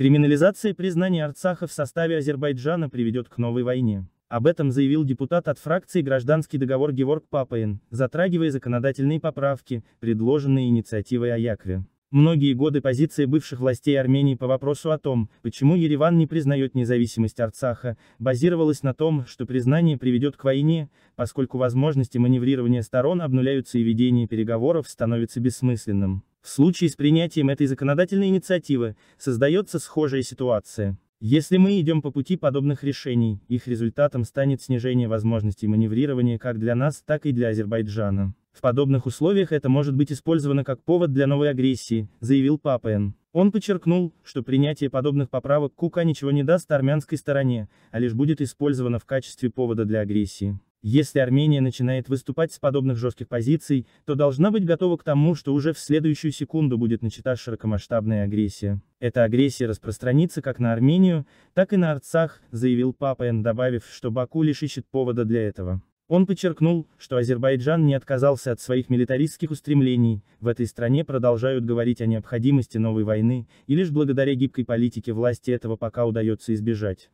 Криминализация признания Арцаха в составе Азербайджана приведет к новой войне. Об этом заявил депутат от фракции «Гражданский договор» Георг Папаин, затрагивая законодательные поправки, предложенные инициативой Аякве. Многие годы позиции бывших властей Армении по вопросу о том, почему Ереван не признает независимость Арцаха, базировалась на том, что признание приведет к войне, поскольку возможности маневрирования сторон обнуляются и ведение переговоров становится бессмысленным. В случае с принятием этой законодательной инициативы, создается схожая ситуация. Если мы идем по пути подобных решений, их результатом станет снижение возможностей маневрирования как для нас, так и для Азербайджана. В подобных условиях это может быть использовано как повод для новой агрессии, заявил Папен. Он подчеркнул, что принятие подобных поправок КУКА ничего не даст армянской стороне, а лишь будет использовано в качестве повода для агрессии. Если Армения начинает выступать с подобных жестких позиций, то должна быть готова к тому, что уже в следующую секунду будет начата широкомасштабная агрессия. Эта агрессия распространится как на Армению, так и на Арцах, заявил Папаен, добавив, что Баку лишь ищет повода для этого. Он подчеркнул, что Азербайджан не отказался от своих милитаристских устремлений, в этой стране продолжают говорить о необходимости новой войны, и лишь благодаря гибкой политике власти этого пока удается избежать.